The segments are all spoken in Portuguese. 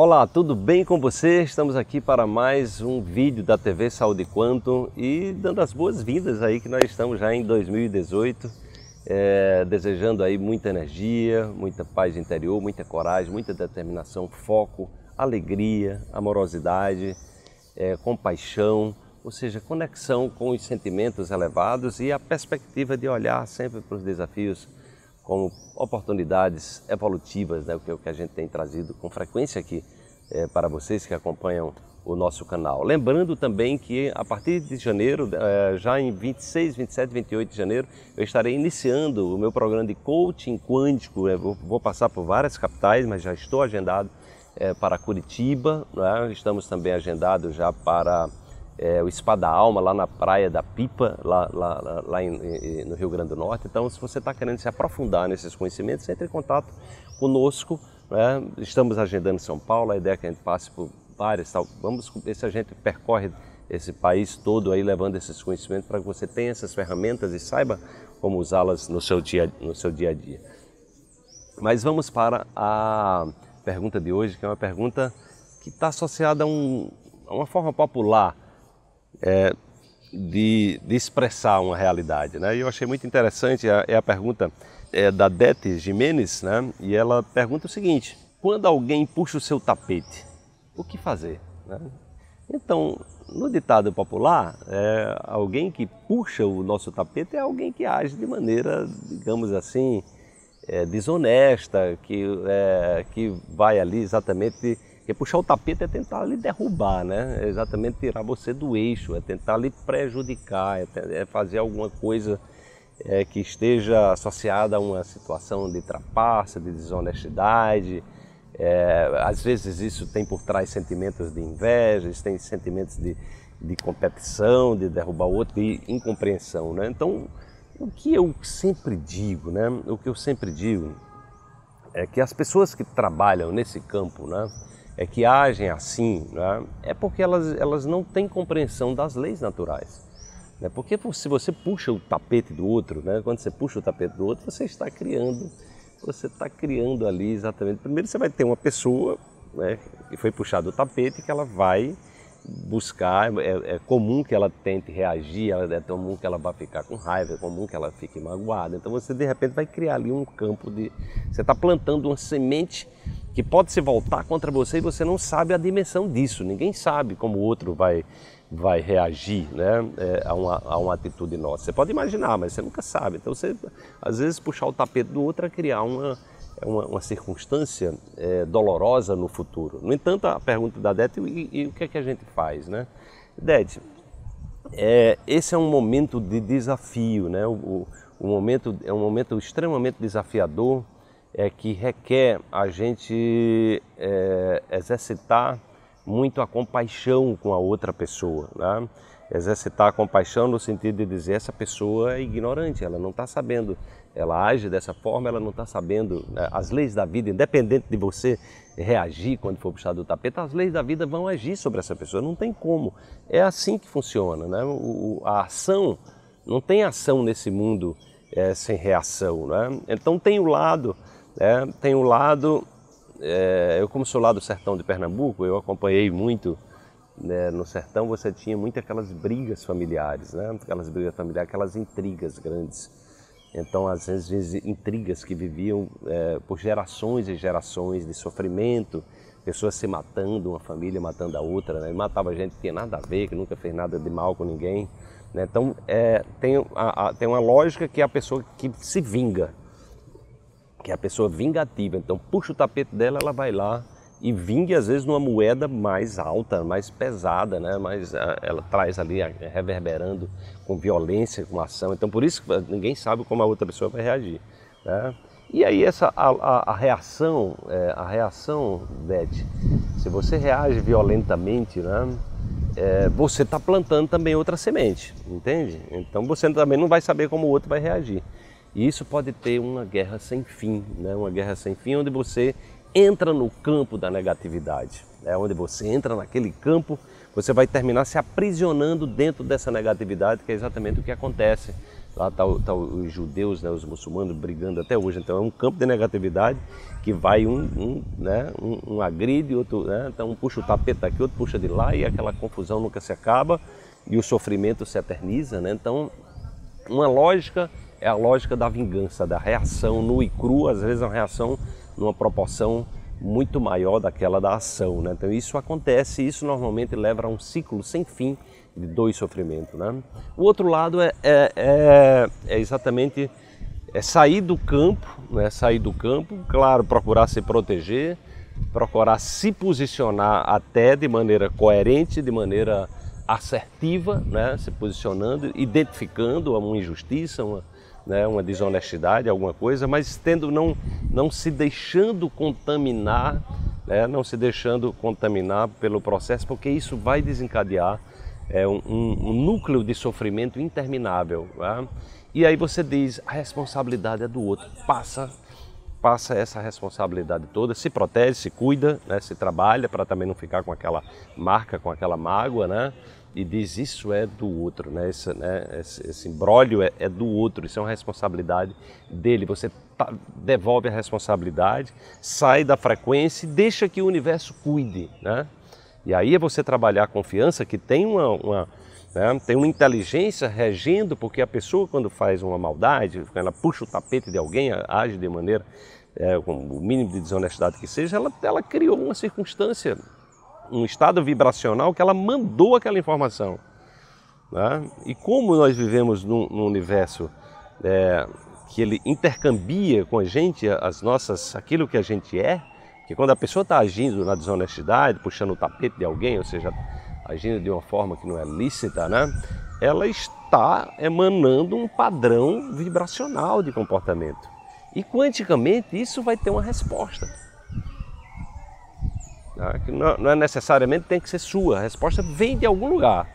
Olá, tudo bem com você? Estamos aqui para mais um vídeo da TV Saúde Quantum e dando as boas-vindas aí que nós estamos já em 2018, é, desejando aí muita energia, muita paz interior, muita coragem, muita determinação, foco, alegria, amorosidade, é, compaixão, ou seja, conexão com os sentimentos elevados e a perspectiva de olhar sempre para os desafios como oportunidades evolutivas, né, o que a gente tem trazido com frequência aqui é, para vocês que acompanham o nosso canal. Lembrando também que a partir de janeiro, é, já em 26, 27, 28 de janeiro, eu estarei iniciando o meu programa de coaching quântico. Né, vou passar por várias capitais, mas já estou agendado é, para Curitiba, né? estamos também agendados já para é, o espada da Alma, lá na praia da Pipa, lá, lá, lá, lá em, no Rio Grande do Norte. Então, se você está querendo se aprofundar nesses conhecimentos, entre em contato conosco. Né? Estamos agendando São Paulo, a ideia é que a gente passe por várias, tal. vamos ver se a gente percorre esse país todo aí levando esses conhecimentos para que você tenha essas ferramentas e saiba como usá-las no seu dia no seu dia a dia. Mas vamos para a pergunta de hoje, que é uma pergunta que está associada a, um, a uma forma popular é, de, de, expressar uma realidade. Né? E eu achei muito interessante, a, é a pergunta é, da Dete Jimenez, né? e ela pergunta o seguinte, quando alguém puxa o seu tapete, o que fazer? Né? Então, no ditado popular, é, alguém que puxa o nosso tapete é alguém que age de maneira, digamos assim, é, desonesta, que, é, que vai ali exatamente porque puxar o tapete é tentar lhe derrubar, né? É exatamente tirar você do eixo, é tentar lhe prejudicar, é, é, fazer alguma coisa é, que esteja associada a uma situação de trapaça, de desonestidade. É, às vezes isso tem por trás sentimentos de inveja, isso tem sentimentos de, de competição, de derrubar o outro, de incompreensão, né? Então, o que eu sempre digo, né? O que eu sempre digo é que as pessoas que trabalham nesse campo, né? é, que agem assim, né, é porque elas, elas não têm compreensão das leis naturais. Né? Porque se você puxa o tapete do outro, né, quando você puxa o tapete do outro, você está criando, você está criando ali exatamente. Primeiro você vai ter uma pessoa né, que foi puxada o tapete que ela vai buscar, é, é, comum que ela tente reagir, é comum que ela vá ficar com raiva, é comum que ela fique magoada. Então você de repente vai criar ali um campo de. Você está plantando uma semente que pode se voltar contra você e você não sabe a dimensão disso. Ninguém sabe como o outro vai, vai reagir né, é, a, uma, a uma atitude nossa. Você pode imaginar, mas você nunca sabe. Então, você, às vezes, puxar o tapete do outro é criar uma, é uma, uma circunstância é, dolorosa no futuro. No entanto, a pergunta da Dete, e, e, o que é que a gente faz? Né? Dete, é, esse é um momento de desafio, né? O, o, o momento, é um momento extremamente desafiador é que requer a gente é, exercitar muito a compaixão com a outra pessoa, né? exercitar a compaixão no sentido de dizer essa pessoa é ignorante, ela não está sabendo, ela age dessa forma, ela não está sabendo né? as leis da vida, independente de você reagir quando for puxado do tapete, as leis da vida vão agir sobre essa pessoa, não tem como, é assim que funciona, né? O, a ação não tem ação nesse mundo é, sem reação, né? Então tem o lado é, tem um lado, é, eu como sou lá do sertão de Pernambuco, eu acompanhei muito né, no sertão, você tinha muitas aquelas brigas familiares, né? aquelas brigas familiares, aquelas intrigas grandes. Então, às vezes, intrigas que viviam é, por gerações e gerações de sofrimento, pessoas se matando, uma família matando a outra, né? matava gente que tinha nada a ver, que nunca fez nada de mal com ninguém. Né? Então, é, tem, a, a, tem uma lógica que é a pessoa que se vinga, que é a pessoa vingativa. Então, puxa o tapete dela, ela vai lá e vingue, às vezes, numa moeda mais alta, mais pesada, né? Mas ah, ela traz ali ah, reverberando com violência, com ação. Então, por isso ah, ninguém sabe como a outra pessoa vai reagir. Né? E aí essa a, a, a reação, é, a reação, Beth, se você reage violentamente, né? É, você está plantando também outra semente, entende? Então você também não vai saber como o outro vai reagir. E isso pode ter uma guerra sem fim, né? uma guerra sem fim onde você entra no campo da negatividade. É né? onde você entra naquele campo, você vai terminar se aprisionando dentro dessa negatividade, que é exatamente o que acontece. Lá estão tá, tá os judeus, né, os muçulmanos brigando até hoje. Então é um campo de negatividade que vai um, um, né, um, um agride, outro, né, então um puxa o tapete daqui, outro puxa de lá e aquela confusão nunca se acaba e o sofrimento se eterniza. Né? Então uma lógica é a lógica da vingança, da reação nua e crua, às vezes uma reação numa proporção muito maior daquela da ação. Né? Então isso acontece e isso normalmente leva a um ciclo sem fim de dor e sofrimento. Né? O outro lado é, é, é, é exatamente é sair do campo, né? sair do campo, claro, procurar se proteger, procurar se posicionar até de maneira coerente, de maneira assertiva, né? se posicionando, identificando uma injustiça, uma, né, uma desonestidade, alguma coisa, mas tendo não, não se deixando contaminar, né, não se deixando contaminar pelo processo, porque isso vai desencadear é, um, um núcleo de sofrimento interminável. Né? E aí você diz, a responsabilidade é do outro, passa passa essa responsabilidade toda, se protege, se cuida, né, se trabalha para também não ficar com aquela marca, com aquela mágoa, né? e diz isso é do outro, né? Esse, né? Esse, esse embrólio é, é, do outro, isso é uma responsabilidade dele. Você tá, devolve a responsabilidade, sai da frequência e deixa que o universo cuide, né? E aí é você trabalhar a confiança que tem uma, uma né? tem uma inteligência regendo, porque a pessoa quando faz uma maldade, quando ela puxa o tapete de alguém, age de maneira é, com o mínimo de desonestidade que seja, ela, ela criou uma circunstância um estado vibracional que ela mandou aquela informação. Né? E como nós vivemos num, num universo é, que ele intercambia com a gente as nossas, aquilo que a gente é, que quando a pessoa está agindo na desonestidade, puxando o tapete de alguém, ou seja, agindo de uma forma que não é lícita, né? ela está emanando um padrão vibracional de comportamento. E quanticamente isso vai ter uma resposta. Tá? Que não, não é necessariamente tem que ser sua, a resposta vem de algum lugar.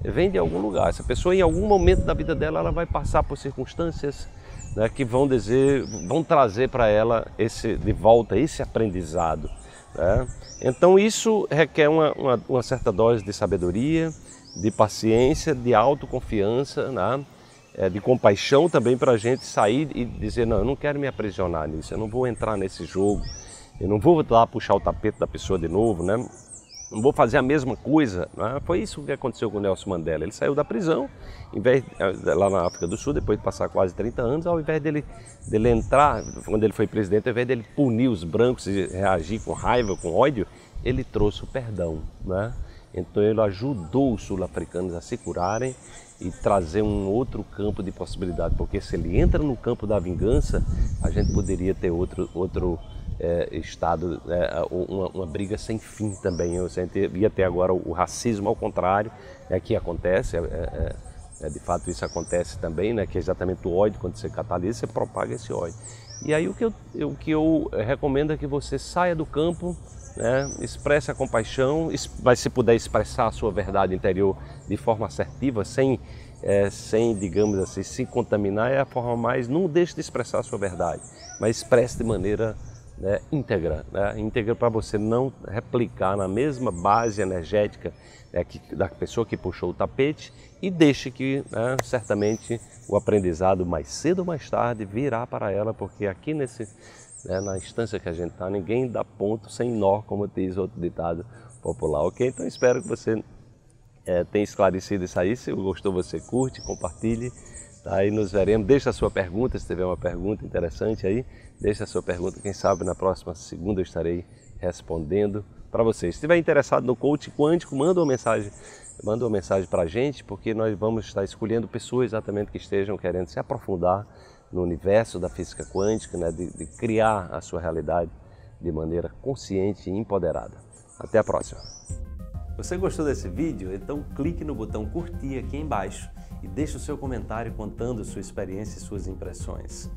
Vem de algum lugar. Essa pessoa, em algum momento da vida dela, ela vai passar por circunstâncias né, que vão dizer, vão trazer para ela esse de volta esse aprendizado. Né? Então isso requer uma, uma, uma, certa dose de sabedoria, de paciência, de autoconfiança, né? é, de compaixão também para a gente sair e dizer não, eu não quero me aprisionar nisso, eu não vou entrar nesse jogo, eu não vou lá puxar o tapete da pessoa de novo, né? Não vou fazer a mesma coisa. Né? Foi isso que aconteceu com o Nelson Mandela. Ele saiu da prisão, eh, lá na África do Sul, depois de passar quase 30 anos, ao invés dele, dele entrar, quando ele foi presidente, ao invés dele punir os brancos e reagir com raiva, com ódio, ele trouxe o perdão. Né? Então ele ajudou os sul-africanos a se curarem e trazer um outro campo de possibilidade, porque se ele entra no campo da vingança, a gente poderia ter outro, outro é, estado, é, uma, uma, briga sem fim também. Eu senti, e até agora o racismo ao contrário é que acontece, é, é, é, é, de fato isso acontece também, né, que é exatamente o ódio, quando você catalisa, você propaga esse ódio. E aí o que eu, o que eu recomendo é que você saia do campo, né, expresse a compaixão, mas se puder expressar a sua verdade interior de forma assertiva, sem, é, sem digamos assim, se contaminar, é a forma mais, não deixe de expressar a sua verdade, mas expresse de maneira né, íntegra, né, íntegra para você não replicar na mesma base energética né, que, da pessoa que puxou o tapete e deixe que né, certamente o aprendizado mais cedo ou mais tarde virá para ela, porque aqui nesse né, na instância que a gente está, ninguém dá ponto sem nó, como diz outro ditado popular, ok? Então espero que você é, tenha esclarecido isso aí, se gostou você curte, compartilhe, aí tá? nos veremos, deixa a sua pergunta, se tiver uma pergunta interessante aí, Deixe a sua pergunta, quem sabe na próxima segunda eu estarei respondendo para vocês. Se estiver interessado no coach quântico, manda uma mensagem, manda uma mensagem para a gente, porque nós vamos estar escolhendo pessoas exatamente que estejam querendo se aprofundar no universo da física quântica, né, de, de criar a sua realidade de maneira consciente e empoderada. Até a próxima! Você gostou desse vídeo? Então clique no botão curtir aqui embaixo e deixe o seu comentário contando sua experiência e suas impressões.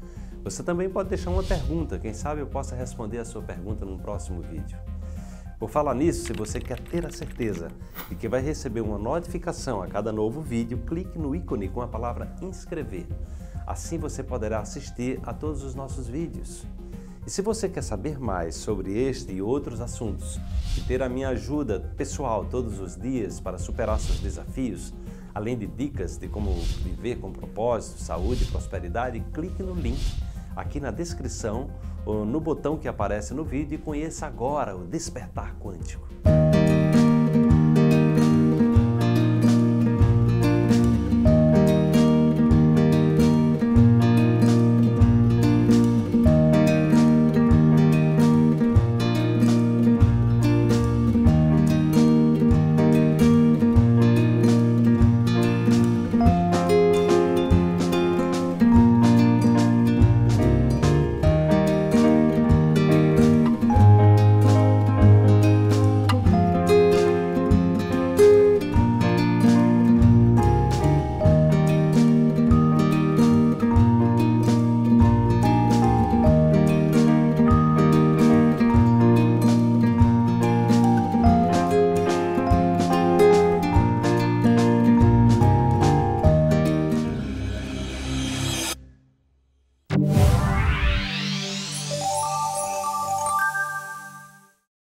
Você também pode deixar uma pergunta, quem sabe eu possa responder a sua pergunta num próximo vídeo. Por falar nisso, se você quer ter a certeza de que vai receber uma notificação a cada novo vídeo, clique no ícone com a palavra inscrever. Assim você poderá assistir a todos os nossos vídeos. E se você quer saber mais sobre este e outros assuntos e ter a minha ajuda pessoal todos os dias para superar seus desafios, além de dicas de como viver com propósito, saúde e prosperidade, clique no link aqui na descrição, no botão que aparece no vídeo e conheça agora o Despertar Quântico.